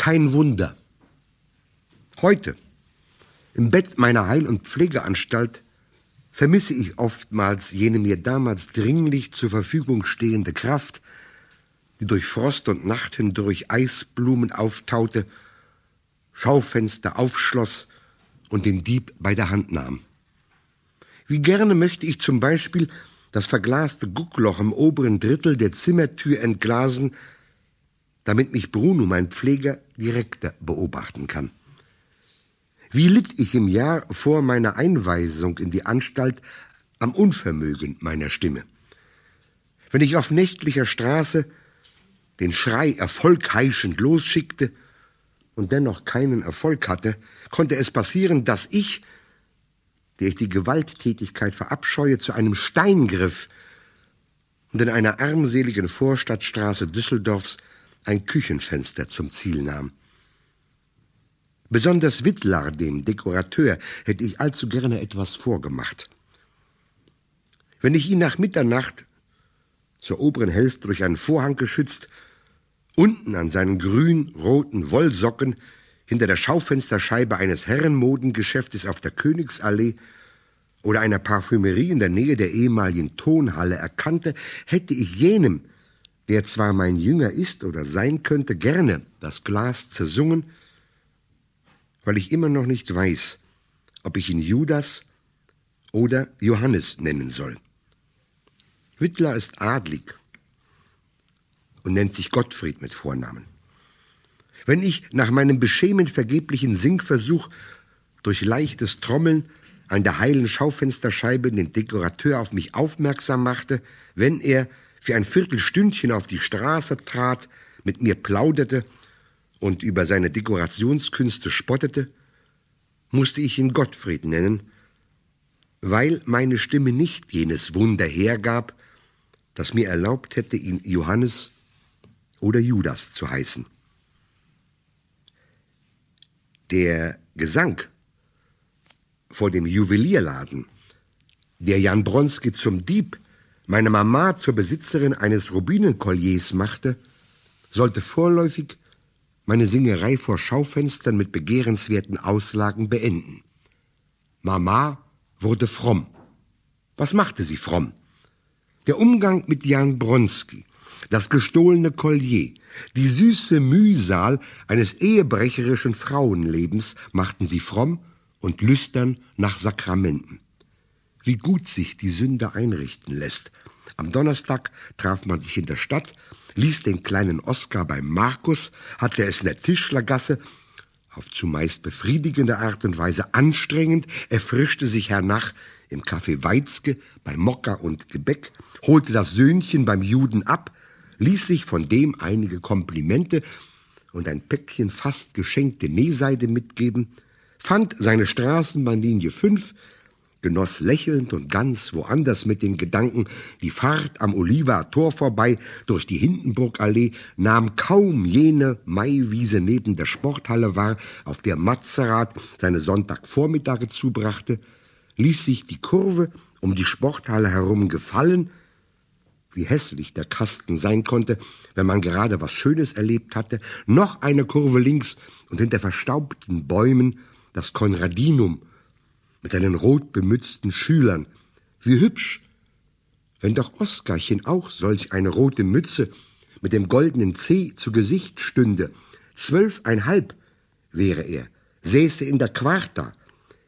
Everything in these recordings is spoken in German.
Kein Wunder. Heute, im Bett meiner Heil- und Pflegeanstalt, vermisse ich oftmals jene mir damals dringlich zur Verfügung stehende Kraft, die durch Frost und Nacht hindurch Eisblumen auftaute, Schaufenster aufschloss und den Dieb bei der Hand nahm. Wie gerne möchte ich zum Beispiel das verglaste Guckloch im oberen Drittel der Zimmertür entglasen, damit mich Bruno, mein Pfleger, direkter beobachten kann. Wie litt ich im Jahr vor meiner Einweisung in die Anstalt am Unvermögen meiner Stimme. Wenn ich auf nächtlicher Straße den Schrei erfolgheischend losschickte und dennoch keinen Erfolg hatte, konnte es passieren, dass ich, der ich die Gewalttätigkeit verabscheue, zu einem Steingriff und in einer armseligen Vorstadtstraße Düsseldorfs ein Küchenfenster zum Ziel nahm. Besonders Wittlar, dem Dekorateur, hätte ich allzu gerne etwas vorgemacht. Wenn ich ihn nach Mitternacht, zur oberen Hälfte durch einen Vorhang geschützt, unten an seinen grün-roten Wollsocken hinter der Schaufensterscheibe eines Herrenmodengeschäftes auf der Königsallee oder einer Parfümerie in der Nähe der ehemaligen Tonhalle erkannte, hätte ich jenem, der zwar mein Jünger ist oder sein könnte, gerne das Glas zersungen, weil ich immer noch nicht weiß, ob ich ihn Judas oder Johannes nennen soll. Hitler ist adlig und nennt sich Gottfried mit Vornamen. Wenn ich nach meinem beschämend vergeblichen Singversuch durch leichtes Trommeln an der heilen Schaufensterscheibe den Dekorateur auf mich aufmerksam machte, wenn er für ein Viertelstündchen auf die Straße trat, mit mir plauderte und über seine Dekorationskünste spottete, musste ich ihn Gottfried nennen, weil meine Stimme nicht jenes Wunder hergab, das mir erlaubt hätte, ihn Johannes oder Judas zu heißen. Der Gesang vor dem Juwelierladen, der Jan Bronski zum Dieb meine Mama zur Besitzerin eines Rubinenkolliers machte, sollte vorläufig meine Singerei vor Schaufenstern mit begehrenswerten Auslagen beenden. Mama wurde fromm. Was machte sie fromm? Der Umgang mit Jan Bronski, das gestohlene Collier, die süße Mühsal eines ehebrecherischen Frauenlebens machten sie fromm und lüstern nach Sakramenten wie gut sich die Sünde einrichten lässt. Am Donnerstag traf man sich in der Stadt, ließ den kleinen Oskar beim Markus, hatte es in der Tischlergasse auf zumeist befriedigende Art und Weise anstrengend, erfrischte sich hernach im Café Weizke bei Mokka und Gebäck, holte das Söhnchen beim Juden ab, ließ sich von dem einige Komplimente und ein Päckchen fast geschenkte Nähseide mitgeben, fand seine Straßenbahnlinie 5, genoss lächelnd und ganz woanders mit den Gedanken die Fahrt am Oliver Tor vorbei durch die Hindenburgallee, nahm kaum jene Maiwiese neben der Sporthalle wahr, auf der Matzerath seine Sonntagvormittage zubrachte, ließ sich die Kurve um die Sporthalle herum gefallen, wie hässlich der Kasten sein konnte, wenn man gerade was Schönes erlebt hatte, noch eine Kurve links und hinter verstaubten Bäumen das Konradinum mit seinen rot bemützten Schülern. Wie hübsch! Wenn doch Oskarchen auch solch eine rote Mütze mit dem goldenen C zu Gesicht stünde, zwölfeinhalb wäre er, säße in der Quarta,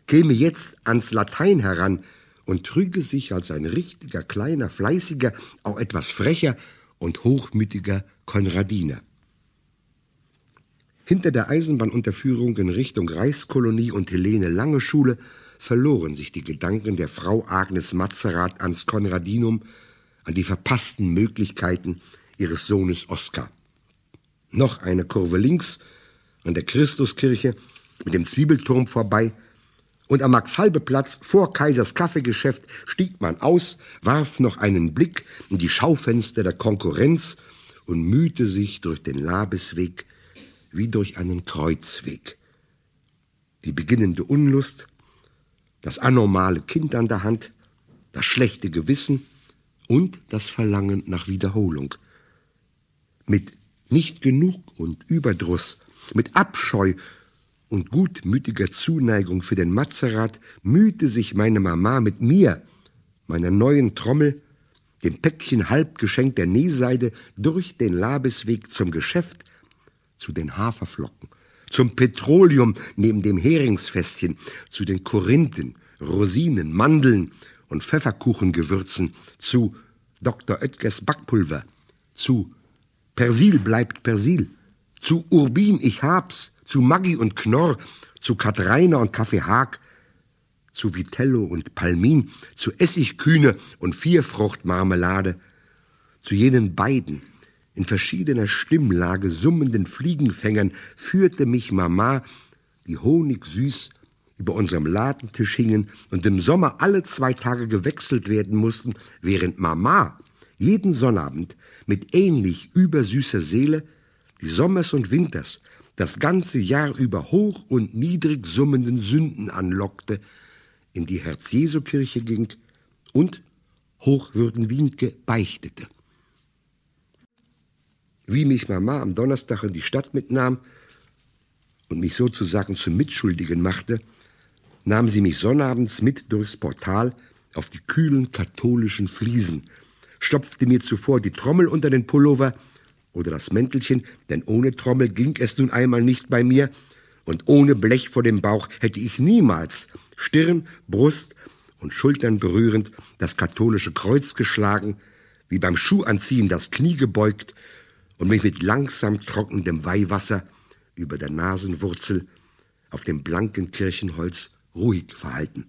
käme jetzt ans Latein heran und trüge sich als ein richtiger, kleiner, fleißiger, auch etwas frecher und hochmütiger Konradiner. Hinter der Eisenbahnunterführung in Richtung Reichskolonie und Helene Lange Schule verloren sich die Gedanken der Frau Agnes Mazerat ans Konradinum, an die verpassten Möglichkeiten ihres Sohnes Oskar. Noch eine Kurve links an der Christuskirche mit dem Zwiebelturm vorbei und am Max-Halbe-Platz vor Kaisers Kaffeegeschäft stieg man aus, warf noch einen Blick in die Schaufenster der Konkurrenz und mühte sich durch den Labesweg wie durch einen Kreuzweg. Die beginnende Unlust das anormale Kind an der Hand, das schlechte Gewissen und das Verlangen nach Wiederholung. Mit nicht genug und Überdruss, mit Abscheu und gutmütiger Zuneigung für den Mazerat mühte sich meine Mama mit mir, meiner neuen Trommel, dem Päckchen halbgeschenkter Nähseide durch den Labesweg zum Geschäft, zu den Haferflocken zum Petroleum neben dem Heringsfässchen, zu den Korinthen, Rosinen, Mandeln und Pfefferkuchengewürzen, zu Dr. Oetkes Backpulver, zu Persil bleibt Persil, zu Urbin ich hab's, zu Maggi und Knorr, zu Katreiner und Kaffee Haag, zu Vitello und Palmin, zu Essigkühne und Vierfruchtmarmelade, zu jenen beiden in verschiedener Stimmlage summenden Fliegenfängern führte mich Mama, die honigsüß über unserem Ladentisch hingen und im Sommer alle zwei Tage gewechselt werden mussten, während Mama jeden Sonnabend mit ähnlich übersüßer Seele die Sommers und Winters das ganze Jahr über hoch und niedrig summenden Sünden anlockte, in die Herz-Jesu-Kirche ging und Hochwürden Wienke beichtete wie mich Mama am Donnerstag in die Stadt mitnahm und mich sozusagen zum Mitschuldigen machte, nahm sie mich sonnabends mit durchs Portal auf die kühlen katholischen Fliesen, stopfte mir zuvor die Trommel unter den Pullover oder das Mäntelchen, denn ohne Trommel ging es nun einmal nicht bei mir, und ohne Blech vor dem Bauch hätte ich niemals Stirn, Brust und Schultern berührend das katholische Kreuz geschlagen, wie beim Schuhanziehen das Knie gebeugt und mich mit langsam trockendem Weihwasser über der Nasenwurzel auf dem blanken Kirchenholz ruhig verhalten.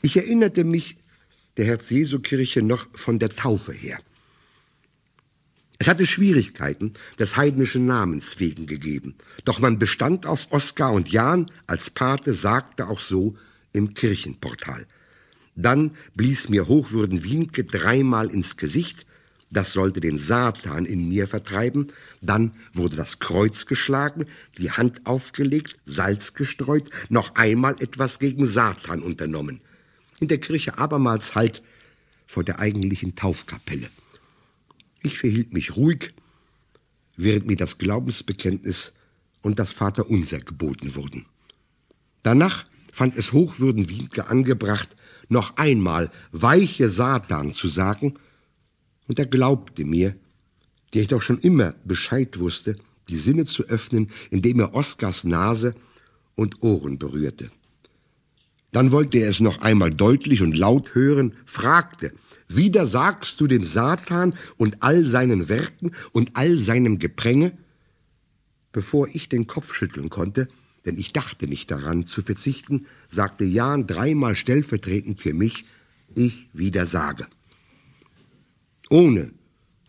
Ich erinnerte mich der Herz-Jesu-Kirche noch von der Taufe her. Es hatte Schwierigkeiten des heidnischen Namens wegen gegeben, doch man bestand auf Oskar und Jan als Pate sagte auch so im Kirchenportal. Dann blies mir Hochwürden Wienke dreimal ins Gesicht, das sollte den Satan in mir vertreiben. Dann wurde das Kreuz geschlagen, die Hand aufgelegt, Salz gestreut, noch einmal etwas gegen Satan unternommen. In der Kirche abermals halt vor der eigentlichen Taufkapelle. Ich verhielt mich ruhig, während mir das Glaubensbekenntnis und das Vaterunser geboten wurden. Danach fand es Hochwürden Wienke angebracht, noch einmal Weiche Satan zu sagen – und er glaubte mir, der ich doch schon immer Bescheid wusste, die Sinne zu öffnen, indem er Oskars Nase und Ohren berührte. Dann wollte er es noch einmal deutlich und laut hören, fragte, wieder sagst du dem Satan und all seinen Werken und all seinem Gepränge? Bevor ich den Kopf schütteln konnte, denn ich dachte nicht daran zu verzichten, sagte Jan dreimal stellvertretend für mich, ich widersage. sage ohne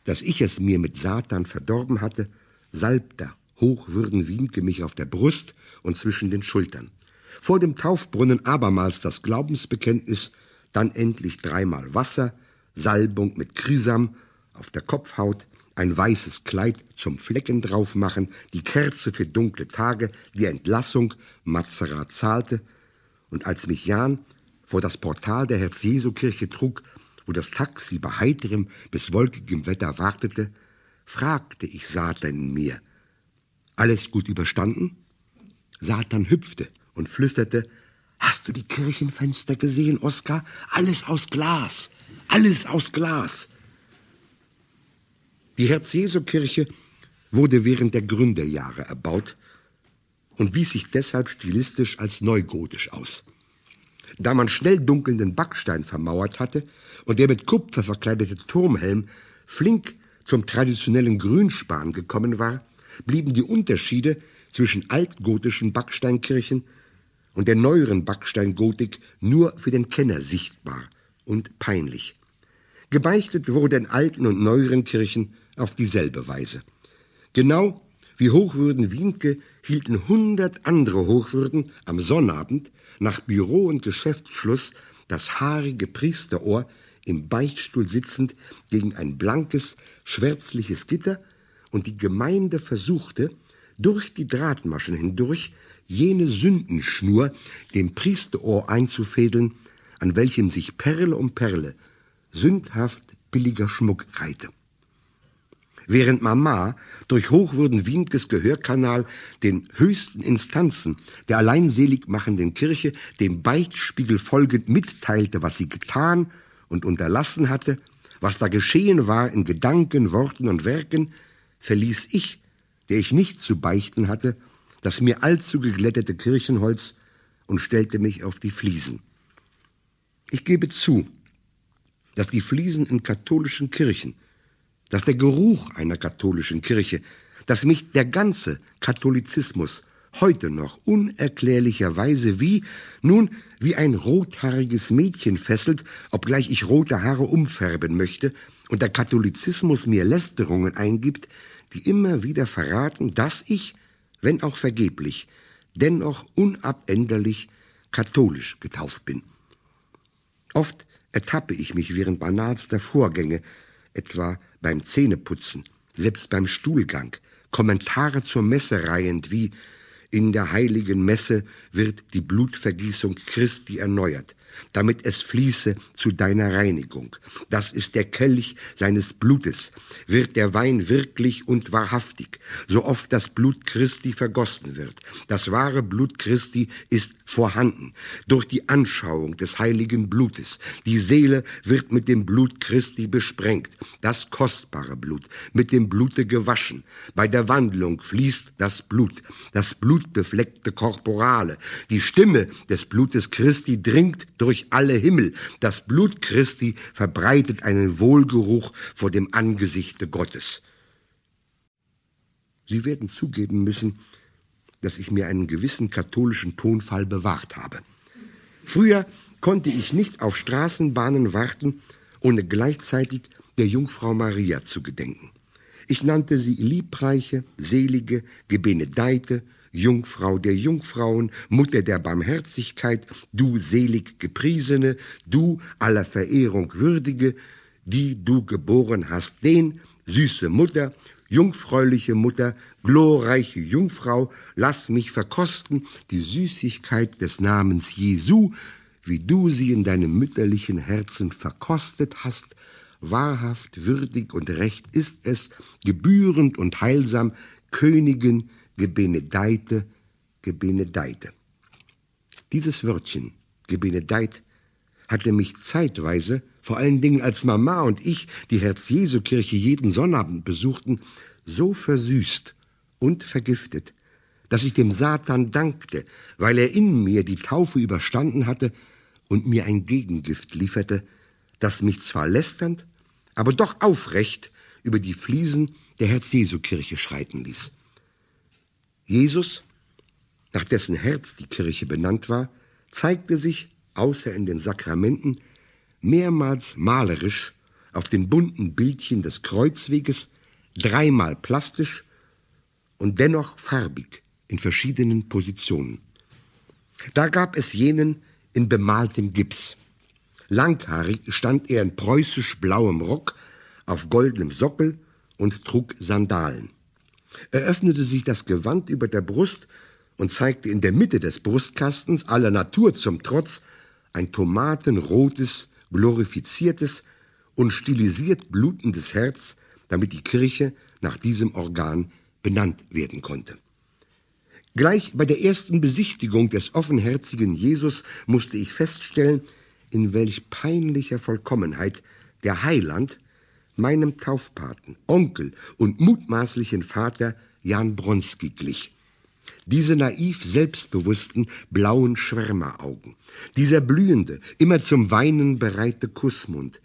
dass ich es mir mit Satan verdorben hatte, salbter, hochwürden wiemte mich auf der Brust und zwischen den Schultern. Vor dem Taufbrunnen abermals das Glaubensbekenntnis, dann endlich dreimal Wasser, Salbung mit Krisam, auf der Kopfhaut, ein weißes Kleid zum Flecken drauf machen, die Kerze für dunkle Tage, die Entlassung, Mazerat zahlte, und als mich Jan vor das Portal der Herz-Jesu-Kirche trug, wo das Taxi bei heiterem bis wolkigem Wetter wartete, fragte ich Satan in mir. Alles gut überstanden? Satan hüpfte und flüsterte, Hast du die Kirchenfenster gesehen, Oskar? Alles aus Glas, alles aus Glas. Die Herz-Jesu-Kirche wurde während der Gründerjahre erbaut und wies sich deshalb stilistisch als neugotisch aus. Da man schnell dunkelnden Backstein vermauert hatte und der mit Kupfer verkleidete Turmhelm flink zum traditionellen Grünspan gekommen war, blieben die Unterschiede zwischen altgotischen Backsteinkirchen und der neueren Backsteingotik nur für den Kenner sichtbar und peinlich. Gebeichtet wurde in alten und neueren Kirchen auf dieselbe Weise. Genau wie Hochwürden Wienke hielten hundert andere Hochwürden am Sonnabend nach Büro- und Geschäftsschluss das haarige Priesterohr im Beichtstuhl sitzend gegen ein blankes, schwärzliches Gitter und die Gemeinde versuchte, durch die Drahtmaschen hindurch jene Sündenschnur dem Priesterohr einzufädeln, an welchem sich Perle um Perle sündhaft billiger Schmuck reihte während Mama durch Hochwürden Wienkes Gehörkanal den höchsten Instanzen der alleinselig machenden Kirche dem Beichtspiegel folgend mitteilte, was sie getan und unterlassen hatte, was da geschehen war in Gedanken, Worten und Werken, verließ ich, der ich nicht zu beichten hatte, das mir allzu geglättete Kirchenholz und stellte mich auf die Fliesen. Ich gebe zu, dass die Fliesen in katholischen Kirchen dass der Geruch einer katholischen Kirche, dass mich der ganze Katholizismus heute noch unerklärlicherweise wie, nun, wie ein rothaariges Mädchen fesselt, obgleich ich rote Haare umfärben möchte und der Katholizismus mir Lästerungen eingibt, die immer wieder verraten, dass ich, wenn auch vergeblich, dennoch unabänderlich katholisch getauft bin. Oft ertappe ich mich während banalster Vorgänge, etwa beim Zähneputzen, selbst beim Stuhlgang, Kommentare zur Messe reihend wie in der heiligen Messe wird die Blutvergießung Christi erneuert, damit es fließe zu deiner Reinigung. Das ist der Kelch seines Blutes. Wird der Wein wirklich und wahrhaftig, so oft das Blut Christi vergossen wird. Das wahre Blut Christi ist vorhanden. Durch die Anschauung des heiligen Blutes. Die Seele wird mit dem Blut Christi besprengt. Das kostbare Blut, mit dem Blute gewaschen. Bei der Wandlung fließt das Blut. Das blutbefleckte Korporale. Die Stimme des Blutes Christi dringt durch alle Himmel. Das Blut Christi verbreitet einen Wohlgeruch vor dem Angesichte Gottes. Sie werden zugeben müssen, dass ich mir einen gewissen katholischen Tonfall bewahrt habe. Früher konnte ich nicht auf Straßenbahnen warten, ohne gleichzeitig der Jungfrau Maria zu gedenken. Ich nannte sie liebreiche, selige, gebenedeite, Jungfrau der Jungfrauen, Mutter der Barmherzigkeit, du selig gepriesene, du aller Verehrung würdige, die du geboren hast, den, süße Mutter, jungfräuliche Mutter, glorreiche Jungfrau, lass mich verkosten die Süßigkeit des Namens Jesu, wie du sie in deinem mütterlichen Herzen verkostet hast, wahrhaft würdig und recht ist es, gebührend und heilsam, Königin, gebenedeite, gebenedeite. Dieses Wörtchen, gebenedeit, hatte mich zeitweise, vor allen Dingen als Mama und ich die Herz-Jesu-Kirche jeden Sonnabend besuchten, so versüßt und vergiftet, dass ich dem Satan dankte, weil er in mir die Taufe überstanden hatte und mir ein Gegengift lieferte, das mich zwar lästernd, aber doch aufrecht über die Fliesen der Herz-Jesu-Kirche schreiten ließ. Jesus, nach dessen Herz die Kirche benannt war, zeigte sich, außer in den Sakramenten, mehrmals malerisch auf den bunten Bildchen des Kreuzweges, dreimal plastisch und dennoch farbig in verschiedenen Positionen. Da gab es jenen in bemaltem Gips. Langhaarig stand er in preußisch blauem Rock auf goldenem Sockel und trug Sandalen eröffnete sich das Gewand über der Brust und zeigte in der Mitte des Brustkastens, aller Natur zum Trotz, ein tomatenrotes, glorifiziertes und stilisiert blutendes Herz, damit die Kirche nach diesem Organ benannt werden konnte. Gleich bei der ersten Besichtigung des offenherzigen Jesus musste ich feststellen, in welch peinlicher Vollkommenheit der Heiland meinem Taufpaten, Onkel und mutmaßlichen Vater Jan Bronski glich. Diese naiv selbstbewussten blauen Schwärmeraugen, dieser blühende, immer zum Weinen bereite Kussmund,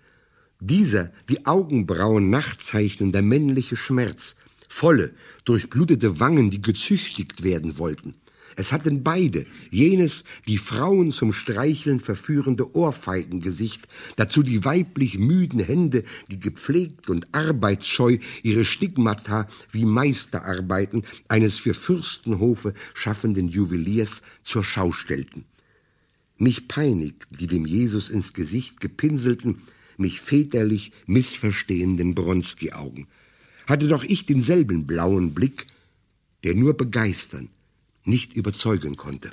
dieser die Augenbrauen nachzeichnender männliche Schmerz, volle, durchblutete Wangen, die gezüchtigt werden wollten, es hatten beide jenes die Frauen zum Streicheln verführende Ohrfeigengesicht, dazu die weiblich müden Hände, die gepflegt und arbeitsscheu ihre Stigmata wie Meisterarbeiten eines für Fürstenhofe schaffenden Juweliers zur Schau stellten. Mich peinigt die dem Jesus ins Gesicht gepinselten, mich väterlich missverstehenden Bronski-Augen. Hatte doch ich denselben blauen Blick, der nur begeistern, nicht überzeugen konnte.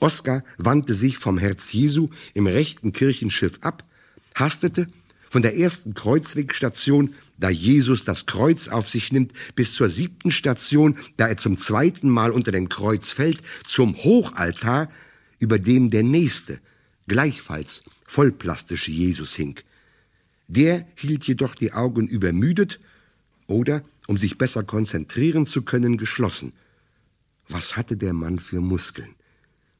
Oskar wandte sich vom Herz Jesu im rechten Kirchenschiff ab, hastete von der ersten Kreuzwegstation, da Jesus das Kreuz auf sich nimmt, bis zur siebten Station, da er zum zweiten Mal unter dem Kreuz fällt, zum Hochaltar, über dem der nächste, gleichfalls vollplastische Jesus hing. Der hielt jedoch die Augen übermüdet oder, um sich besser konzentrieren zu können, geschlossen. Was hatte der Mann für Muskeln?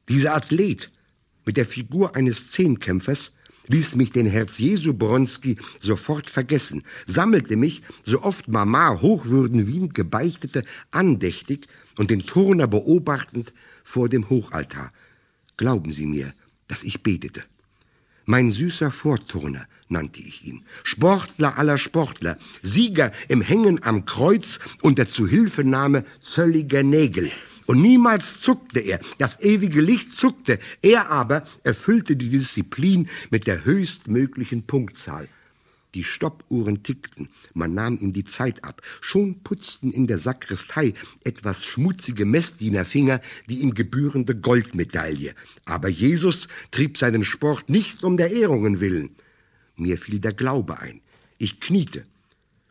Dieser Athlet mit der Figur eines Zehnkämpfers ließ mich den Herz Jesu Bronski sofort vergessen, sammelte mich, so oft Mama hochwürden Wien gebeichtete, andächtig und den Turner beobachtend vor dem Hochaltar. Glauben Sie mir, dass ich betete. Mein süßer Vorturner nannte ich ihn, Sportler aller Sportler, Sieger im Hängen am Kreuz unter Zuhilfenahme zölliger Nägel. Und niemals zuckte er, das ewige Licht zuckte. Er aber erfüllte die Disziplin mit der höchstmöglichen Punktzahl. Die Stoppuhren tickten, man nahm ihm die Zeit ab. Schon putzten in der Sakristei etwas schmutzige Messdienerfinger die ihm gebührende Goldmedaille. Aber Jesus trieb seinen Sport nicht um der Ehrungen willen. Mir fiel der Glaube ein. Ich kniete,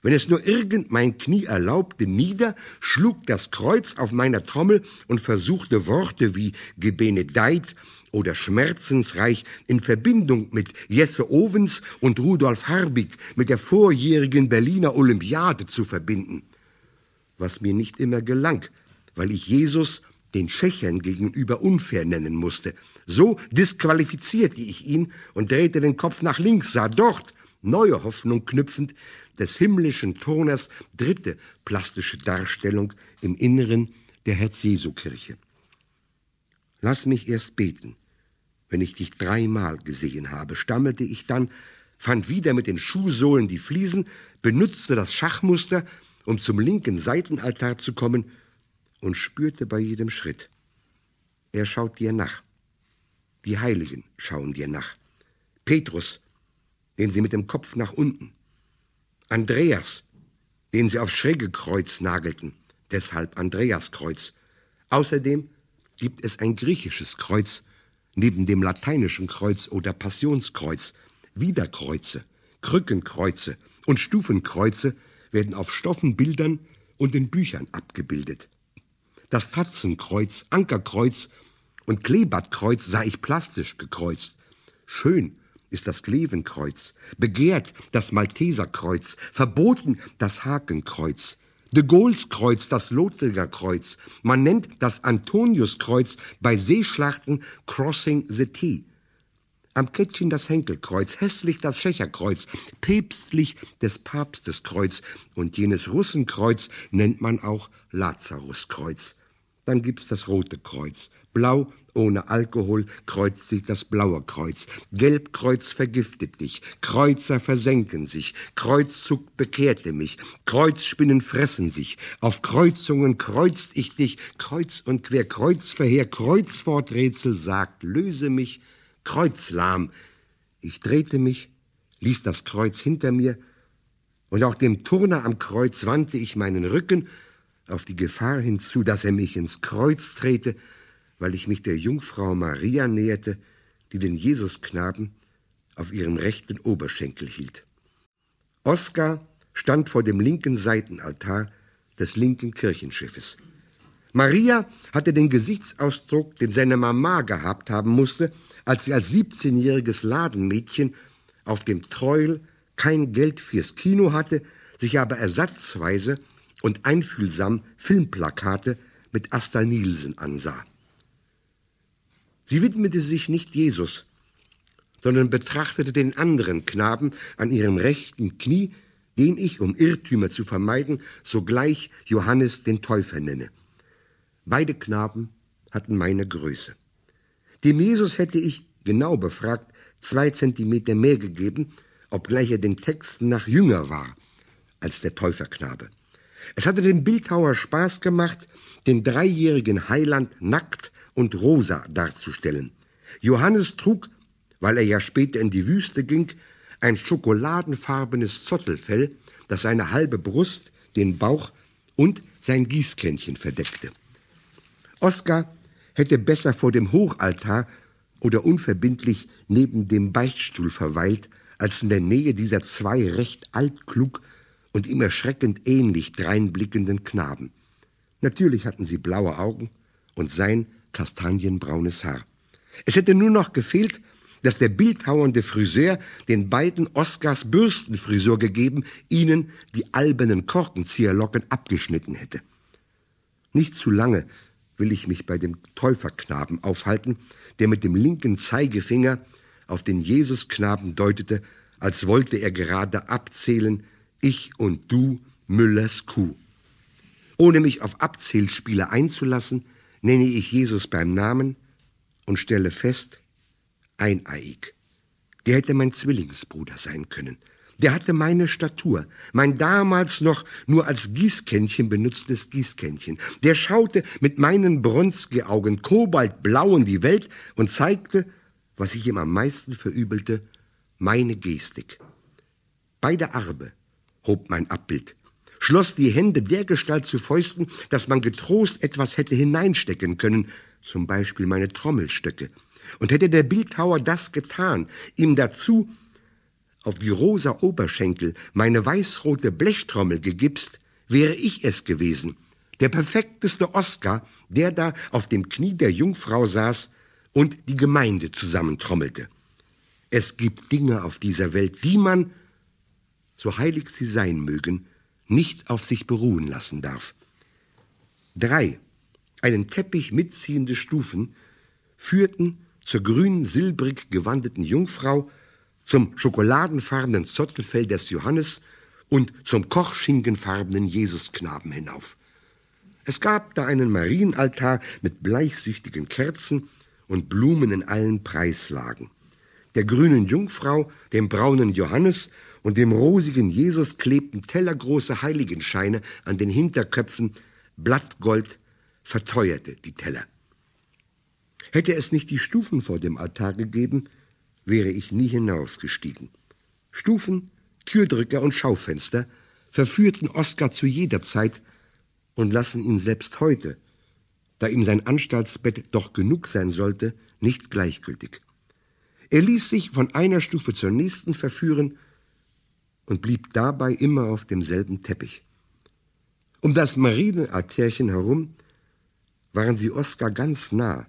wenn es nur irgend mein Knie erlaubte, nieder, schlug das Kreuz auf meiner Trommel und versuchte Worte wie gebenedeit oder schmerzensreich in Verbindung mit Jesse Owens und Rudolf Harbig mit der vorjährigen Berliner Olympiade zu verbinden. Was mir nicht immer gelang, weil ich Jesus den Tschechern gegenüber unfair nennen musste. So disqualifizierte ich ihn und drehte den Kopf nach links, sah dort, neue Hoffnung knüpfend, des himmlischen Turners, dritte plastische Darstellung im Inneren der Herz-Jesu-Kirche. Lass mich erst beten, wenn ich dich dreimal gesehen habe, stammelte ich dann, fand wieder mit den Schuhsohlen die Fliesen, benutzte das Schachmuster, um zum linken Seitenaltar zu kommen und spürte bei jedem Schritt. Er schaut dir nach. Die Heiligen schauen dir nach. Petrus, den sie mit dem Kopf nach unten Andreas, den sie auf schräge Kreuz nagelten, deshalb Andreaskreuz. Außerdem gibt es ein griechisches Kreuz neben dem lateinischen Kreuz oder Passionskreuz. Wiederkreuze, Krückenkreuze und Stufenkreuze werden auf Stoffen, Bildern und in Büchern abgebildet. Das Tatzenkreuz, Ankerkreuz und Kleeblattkreuz sah ich plastisch gekreuzt. Schön ist das Klevenkreuz, begehrt das Malteserkreuz, verboten das Hakenkreuz, de Gaulles Kreuz, das Lothringer Kreuz, man nennt das Antoniuskreuz bei Seeschlachten Crossing the T. Am Kettchen das Henkelkreuz, hässlich das Schächerkreuz, päpstlich des Papsteskreuz und jenes Russenkreuz nennt man auch Lazaruskreuz. Dann gibt's das Rote Kreuz, blau ohne Alkohol kreuzt sich das blaue Kreuz. Gelbkreuz vergiftet dich. Kreuzer versenken sich. Kreuzzug bekehrte mich. Kreuzspinnen fressen sich. Auf Kreuzungen kreuzt ich dich. Kreuz und quer, Kreuzverheer, Kreuzworträtsel sagt, löse mich. Kreuzlahm. Ich drehte mich, ließ das Kreuz hinter mir, und auch dem Turner am Kreuz wandte ich meinen Rücken, auf die Gefahr hinzu, dass er mich ins Kreuz trete, weil ich mich der Jungfrau Maria näherte, die den Jesusknaben auf ihrem rechten Oberschenkel hielt. Oskar stand vor dem linken Seitenaltar des linken Kirchenschiffes. Maria hatte den Gesichtsausdruck, den seine Mama gehabt haben musste, als sie als 17-jähriges Ladenmädchen auf dem Treuel kein Geld fürs Kino hatte, sich aber ersatzweise und einfühlsam Filmplakate mit Asta Nielsen ansah. Sie widmete sich nicht Jesus, sondern betrachtete den anderen Knaben an ihrem rechten Knie, den ich, um Irrtümer zu vermeiden, sogleich Johannes den Täufer nenne. Beide Knaben hatten meine Größe. Dem Jesus hätte ich, genau befragt, zwei Zentimeter mehr gegeben, obgleich er den Texten nach jünger war als der Täuferknabe. Es hatte dem Bildhauer Spaß gemacht, den dreijährigen Heiland nackt und rosa darzustellen. Johannes trug, weil er ja später in die Wüste ging, ein schokoladenfarbenes Zottelfell, das seine halbe Brust, den Bauch und sein Gießkännchen verdeckte. Oskar hätte besser vor dem Hochaltar oder unverbindlich neben dem Beichtstuhl verweilt, als in der Nähe dieser zwei recht altklug und ihm erschreckend ähnlich dreinblickenden Knaben. Natürlich hatten sie blaue Augen und sein kastanienbraunes Haar. Es hätte nur noch gefehlt, dass der bildhauernde Friseur den beiden Oscars Bürstenfrisur gegeben, ihnen die albernen Korkenzieherlocken abgeschnitten hätte. Nicht zu lange will ich mich bei dem Täuferknaben aufhalten, der mit dem linken Zeigefinger auf den Jesusknaben deutete, als wollte er gerade abzählen, ich und du, Müllers Kuh. Ohne mich auf Abzählspiele einzulassen, nenne ich Jesus beim Namen und stelle fest, eineiig. Der hätte mein Zwillingsbruder sein können. Der hatte meine Statur, mein damals noch nur als Gießkännchen benutztes Gießkännchen. Der schaute mit meinen Bronzgeaugen kobaltblau in die Welt und zeigte, was ich ihm am meisten verübelte, meine Gestik. Beide der Arbe hob mein Abbild schloss die Hände dergestalt zu Fäusten, dass man getrost etwas hätte hineinstecken können, zum Beispiel meine Trommelstöcke. Und hätte der Bildhauer das getan, ihm dazu auf die rosa Oberschenkel meine weißrote Blechtrommel gegipst, wäre ich es gewesen, der perfekteste Oscar, der da auf dem Knie der Jungfrau saß und die Gemeinde zusammentrommelte. Es gibt Dinge auf dieser Welt, die man, so heilig sie sein mögen, nicht auf sich beruhen lassen darf. Drei einen Teppich mitziehende Stufen führten zur grün silbrig gewandeten Jungfrau, zum schokoladenfarbenen Zottelfell des Johannes und zum kochschinkenfarbenen Jesusknaben hinauf. Es gab da einen Marienaltar mit bleichsüchtigen Kerzen und Blumen in allen Preislagen, der grünen Jungfrau, dem braunen Johannes und dem rosigen Jesus klebten tellergroße Heiligenscheine an den Hinterköpfen, Blattgold verteuerte die Teller. Hätte es nicht die Stufen vor dem Altar gegeben, wäre ich nie hinaufgestiegen. Stufen, Türdrücker und Schaufenster verführten Oskar zu jeder Zeit und lassen ihn selbst heute, da ihm sein Anstaltsbett doch genug sein sollte, nicht gleichgültig. Er ließ sich von einer Stufe zur nächsten verführen und blieb dabei immer auf demselben Teppich. Um das Marienertärchen herum waren sie Oskar ganz nah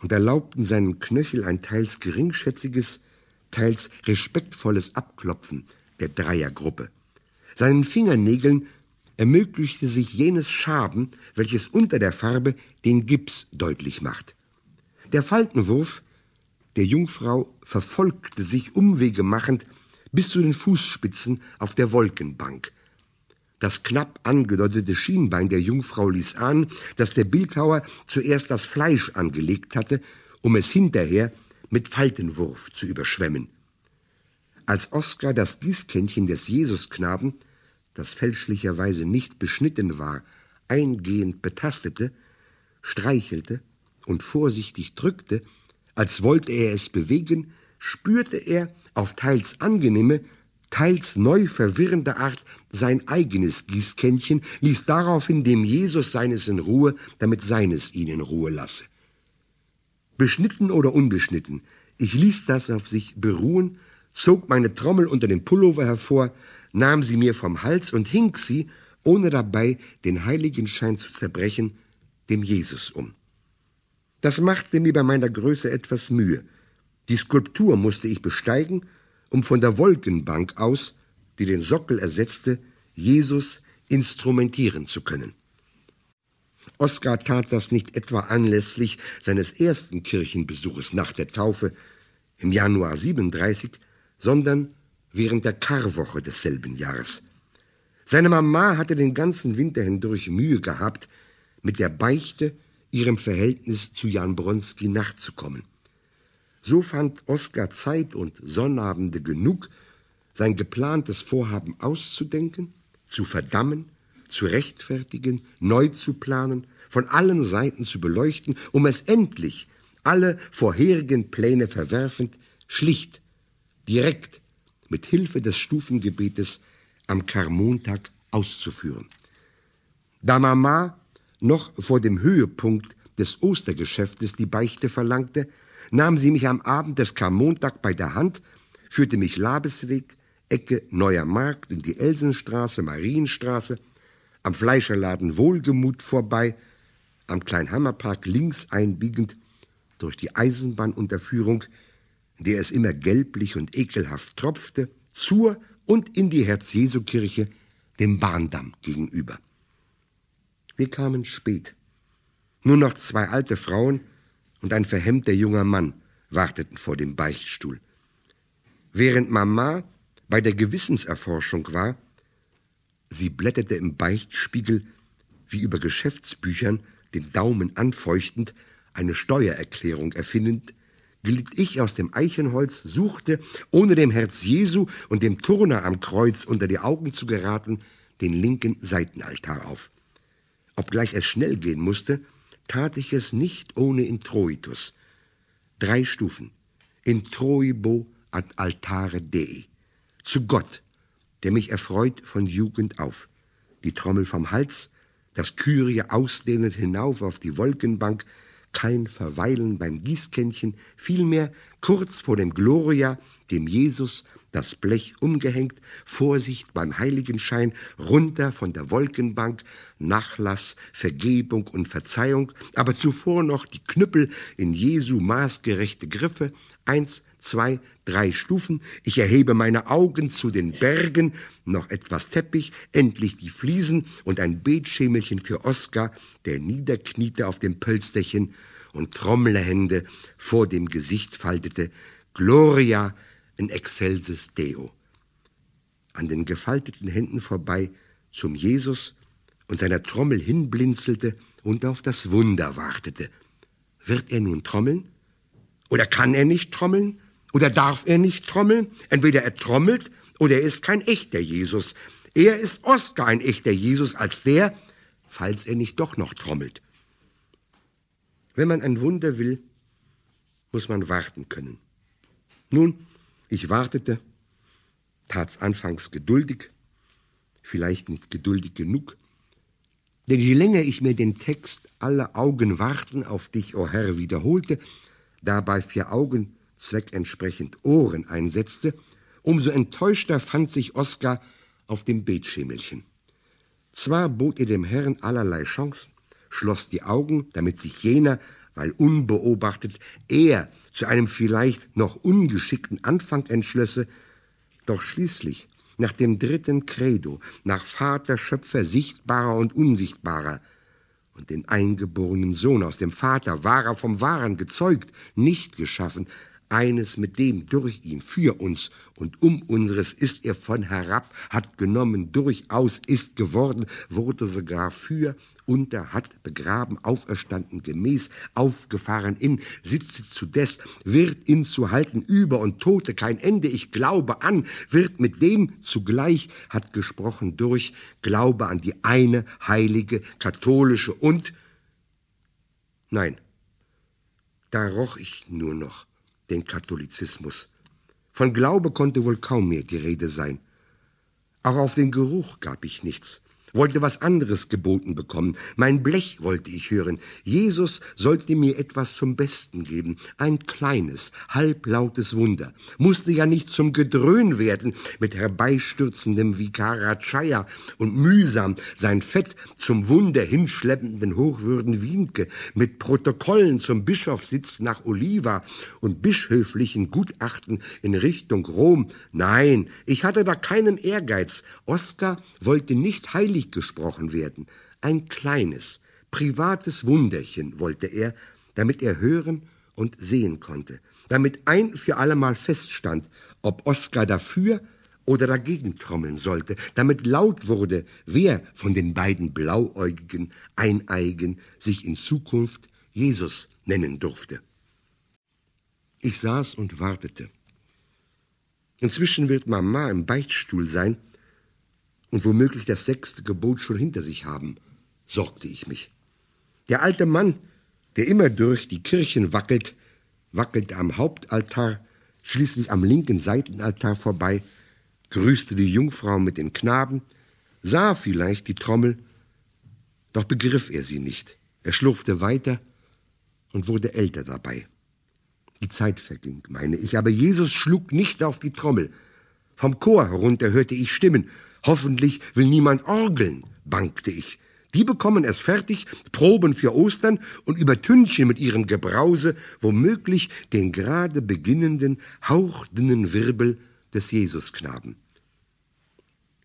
und erlaubten seinem Knöchel ein teils geringschätziges, teils respektvolles Abklopfen der Dreiergruppe. Seinen Fingernägeln ermöglichte sich jenes Schaben, welches unter der Farbe den Gips deutlich macht. Der Faltenwurf der Jungfrau verfolgte sich Umwege machend bis zu den Fußspitzen auf der Wolkenbank. Das knapp angedeutete Schienbein der Jungfrau ließ an, dass der Bildhauer zuerst das Fleisch angelegt hatte, um es hinterher mit Faltenwurf zu überschwemmen. Als Oskar das Gießkännchen des Jesusknaben, das fälschlicherweise nicht beschnitten war, eingehend betastete, streichelte und vorsichtig drückte, als wollte er es bewegen, spürte er, auf teils angenehme, teils neu verwirrende Art sein eigenes Gießkännchen, ließ daraufhin dem Jesus seines in Ruhe, damit seines ihn in Ruhe lasse. Beschnitten oder unbeschnitten, ich ließ das auf sich beruhen, zog meine Trommel unter dem Pullover hervor, nahm sie mir vom Hals und hing sie, ohne dabei den Heiligenschein zu zerbrechen, dem Jesus um. Das machte mir bei meiner Größe etwas Mühe, die Skulptur musste ich besteigen, um von der Wolkenbank aus, die den Sockel ersetzte, Jesus instrumentieren zu können. Oskar tat das nicht etwa anlässlich seines ersten Kirchenbesuches nach der Taufe im Januar 37, sondern während der Karwoche desselben Jahres. Seine Mama hatte den ganzen Winter hindurch Mühe gehabt, mit der Beichte ihrem Verhältnis zu Jan Bronski nachzukommen. So fand Oskar Zeit und Sonnabende genug, sein geplantes Vorhaben auszudenken, zu verdammen, zu rechtfertigen, neu zu planen, von allen Seiten zu beleuchten, um es endlich, alle vorherigen Pläne verwerfend, schlicht, direkt, mit Hilfe des Stufengebetes am Karmontag auszuführen. Da Mama noch vor dem Höhepunkt des Ostergeschäftes die Beichte verlangte, nahm sie mich am Abend des Karmontag bei der Hand, führte mich Labesweg, Ecke Neuer Markt in die Elsenstraße, Marienstraße, am Fleischerladen Wohlgemut vorbei, am Kleinhammerpark links einbiegend durch die Eisenbahnunterführung, in der es immer gelblich und ekelhaft tropfte, zur und in die Herz-Jesu-Kirche, dem Bahndamm gegenüber. Wir kamen spät. Nur noch zwei alte Frauen, und ein verhemmter junger Mann warteten vor dem Beichtstuhl. Während Mama bei der Gewissenserforschung war, sie blätterte im Beichtspiegel wie über Geschäftsbüchern, den Daumen anfeuchtend, eine Steuererklärung erfindend, glitt ich aus dem Eichenholz, suchte, ohne dem Herz Jesu und dem Turner am Kreuz unter die Augen zu geraten, den linken Seitenaltar auf. Obgleich es schnell gehen musste, tat ich es nicht ohne Introitus. Drei Stufen. Introibo ad altare Dei. Zu Gott, der mich erfreut von Jugend auf. Die Trommel vom Hals, das Kyrie ausdehnend hinauf auf die Wolkenbank, kein Verweilen beim Gießkännchen, vielmehr kurz vor dem Gloria, dem Jesus das Blech umgehängt, Vorsicht beim Heiligenschein, runter von der Wolkenbank, Nachlass, Vergebung und Verzeihung, aber zuvor noch die Knüppel in Jesu maßgerechte Griffe, eins zwei, drei Stufen. Ich erhebe meine Augen zu den Bergen, noch etwas Teppich, endlich die Fliesen und ein Beetschemelchen für Oskar, der niederkniete auf dem Pölsterchen und Trommelhände vor dem Gesicht faltete. Gloria in excelsis Deo. An den gefalteten Händen vorbei zum Jesus und seiner Trommel hinblinzelte und auf das Wunder wartete. Wird er nun trommeln? Oder kann er nicht trommeln? Oder darf er nicht trommeln? Entweder er trommelt oder er ist kein echter Jesus. Er ist Oskar ein echter Jesus als der, falls er nicht doch noch trommelt. Wenn man ein Wunder will, muss man warten können. Nun, ich wartete, tat's anfangs geduldig, vielleicht nicht geduldig genug, denn je länger ich mir den Text Alle Augen warten auf dich, o oh Herr, wiederholte, dabei vier Augen zweckentsprechend Ohren einsetzte, umso enttäuschter fand sich Oskar auf dem Betschemelchen. Zwar bot er dem Herrn allerlei Chancen, schloss die Augen, damit sich jener, weil unbeobachtet, er zu einem vielleicht noch ungeschickten Anfang entschlösse, doch schließlich, nach dem dritten Credo, nach Vater, Schöpfer, Sichtbarer und Unsichtbarer, und den eingeborenen Sohn aus dem Vater, wahrer vom Wahren gezeugt, nicht geschaffen, eines mit dem durch ihn, für uns und um unseres ist er von herab, hat genommen, durchaus ist geworden, wurde sogar für, unter, hat begraben, auferstanden, gemäß, aufgefahren in, sitze zu des, wird ihn zu halten, über und Tote kein Ende, ich glaube an, wird mit dem zugleich, hat gesprochen durch, glaube an die eine heilige, katholische und, nein, da roch ich nur noch den Katholizismus. Von Glaube konnte wohl kaum mehr die Rede sein. Auch auf den Geruch gab ich nichts wollte was anderes geboten bekommen. Mein Blech wollte ich hören. Jesus sollte mir etwas zum Besten geben. Ein kleines, halblautes Wunder. Musste ja nicht zum Gedröhn werden mit herbeistürzendem Vikarachaya und mühsam sein Fett zum Wunder hinschleppenden Hochwürden Wienke, mit Protokollen zum Bischofssitz nach Oliva und bischöflichen Gutachten in Richtung Rom. Nein, ich hatte da keinen Ehrgeiz. Oskar wollte nicht heilig Krieg gesprochen werden. Ein kleines, privates Wunderchen wollte er, damit er hören und sehen konnte, damit ein für allemal feststand, ob Oskar dafür oder dagegen trommeln sollte, damit laut wurde, wer von den beiden blauäugigen Eineigen sich in Zukunft Jesus nennen durfte. Ich saß und wartete. Inzwischen wird Mama im Beichtstuhl sein und womöglich das sechste Gebot schon hinter sich haben, sorgte ich mich. Der alte Mann, der immer durch die Kirchen wackelt, wackelte am Hauptaltar, schließlich am linken Seitenaltar vorbei, grüßte die Jungfrau mit den Knaben, sah vielleicht die Trommel, doch begriff er sie nicht. Er schlurfte weiter und wurde älter dabei. Die Zeit verging, meine ich, aber Jesus schlug nicht auf die Trommel. Vom Chor herunter hörte ich Stimmen, Hoffentlich will niemand orgeln, bangte ich. Die bekommen es fertig, Proben für Ostern und übertünchen mit ihrem Gebrause womöglich den gerade beginnenden, hauchdünnen Wirbel des Jesusknaben.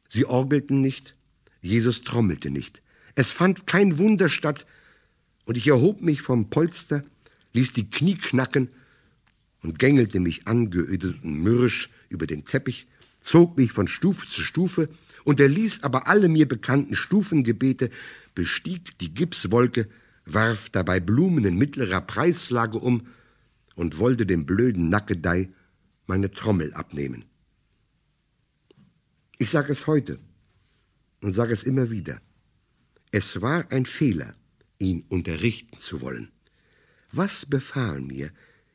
Sie orgelten nicht, Jesus trommelte nicht. Es fand kein Wunder statt, und ich erhob mich vom Polster, ließ die Knie knacken und gängelte mich angeödet und mürrisch über den Teppich, zog mich von Stufe zu Stufe, und er ließ aber alle mir bekannten Stufengebete, bestieg die Gipswolke, warf dabei Blumen in mittlerer Preislage um und wollte dem blöden Nackedei meine Trommel abnehmen. Ich sage es heute und sage es immer wieder. Es war ein Fehler, ihn unterrichten zu wollen. Was befahl mir,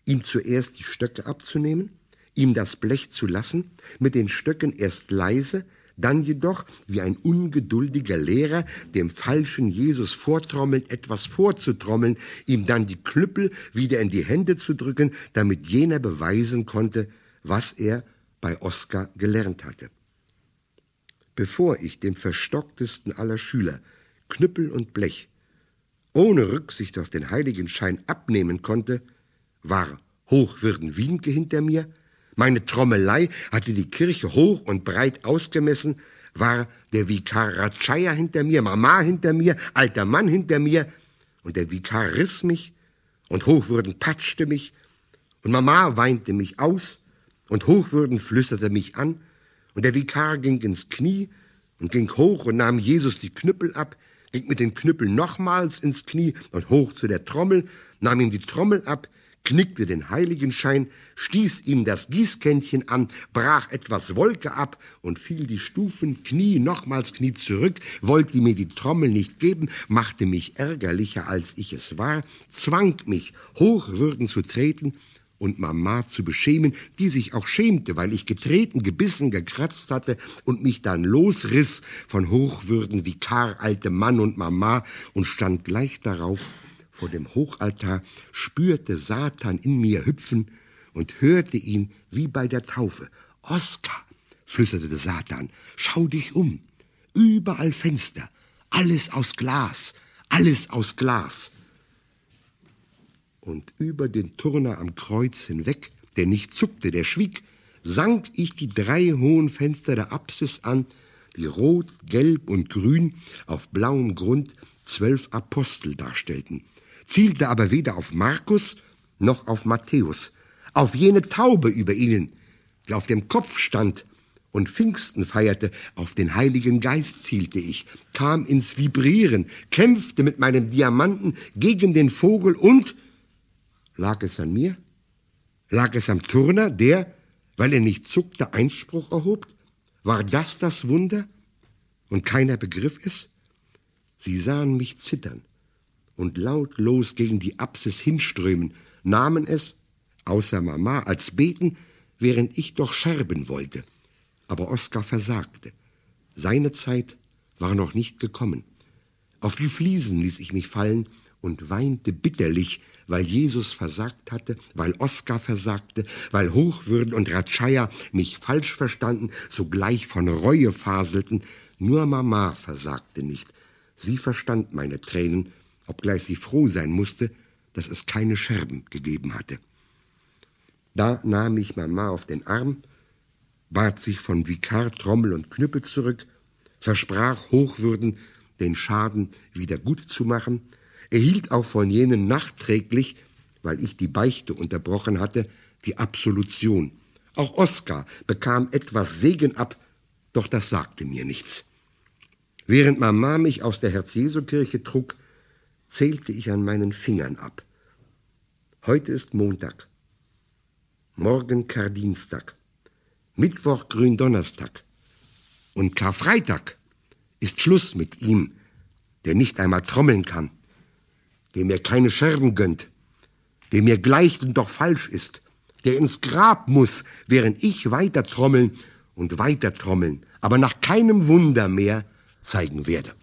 ihm zuerst die Stöcke abzunehmen, ihm das Blech zu lassen, mit den Stöcken erst leise, dann jedoch wie ein ungeduldiger Lehrer dem falschen Jesus vortrommelnd etwas vorzutrommeln, ihm dann die Knüppel wieder in die Hände zu drücken, damit jener beweisen konnte, was er bei Oskar gelernt hatte. Bevor ich dem verstocktesten aller Schüler Knüppel und Blech ohne Rücksicht auf den heiligen Schein abnehmen konnte, war Hochwürden Wienke hinter mir, meine Trommelei hatte die Kirche hoch und breit ausgemessen, war der Vikar Vikaratscheier hinter mir, Mama hinter mir, alter Mann hinter mir, und der Vikar riss mich, und Hochwürden patschte mich, und Mama weinte mich aus, und Hochwürden flüsterte mich an, und der Vikar ging ins Knie und ging hoch und nahm Jesus die Knüppel ab, ging mit den Knüppeln nochmals ins Knie und hoch zu der Trommel, nahm ihm die Trommel ab, knickte den Heiligenschein, stieß ihm das Gießkännchen an, brach etwas Wolke ab und fiel die Stufen Knie nochmals Knie zurück, wollte mir die Trommel nicht geben, machte mich ärgerlicher, als ich es war, zwang mich, Hochwürden zu treten und Mama zu beschämen, die sich auch schämte, weil ich getreten, gebissen, gekratzt hatte und mich dann losriss von Hochwürden wie Kar, alte Mann und Mama und stand gleich darauf vor dem Hochaltar spürte Satan in mir hüpfen und hörte ihn wie bei der Taufe. Oskar, flüsterte Satan, schau dich um. Überall Fenster, alles aus Glas, alles aus Glas. Und über den Turner am Kreuz hinweg, der nicht zuckte, der schwieg, sank ich die drei hohen Fenster der Apsis an, die rot, gelb und grün auf blauem Grund zwölf Apostel darstellten zielte aber weder auf Markus noch auf Matthäus, auf jene Taube über ihnen, die auf dem Kopf stand und Pfingsten feierte, auf den Heiligen Geist zielte ich, kam ins Vibrieren, kämpfte mit meinem Diamanten gegen den Vogel und lag es an mir? Lag es am Turner, der, weil er nicht zuckte, Einspruch erhob? War das das Wunder? Und keiner begriff es? Sie sahen mich zittern und lautlos gegen die Apsis hinströmen, nahmen es, außer Mama, als Beten, während ich doch scherben wollte. Aber Oskar versagte. Seine Zeit war noch nicht gekommen. Auf die Fliesen ließ ich mich fallen und weinte bitterlich, weil Jesus versagt hatte, weil Oskar versagte, weil Hochwürden und Ratschaya mich falsch verstanden, sogleich von Reue faselten. Nur Mama versagte nicht. Sie verstand meine Tränen obgleich sie froh sein musste, dass es keine Scherben gegeben hatte. Da nahm ich Mama auf den Arm, bat sich von Vikar, Trommel und Knüppel zurück, versprach Hochwürden, den Schaden wieder gut zu machen, erhielt auch von jenen nachträglich, weil ich die Beichte unterbrochen hatte, die Absolution. Auch Oskar bekam etwas Segen ab, doch das sagte mir nichts. Während Mama mich aus der Herz-Jesu-Kirche trug, zählte ich an meinen Fingern ab. Heute ist Montag. Morgen Kardienstag. Mittwoch Gründonnerstag. Und Karfreitag ist Schluss mit ihm, der nicht einmal trommeln kann, dem er keine Scherben gönnt, dem er gleicht und doch falsch ist, der ins Grab muss, während ich weiter trommeln und weiter trommeln, aber nach keinem Wunder mehr zeigen werde.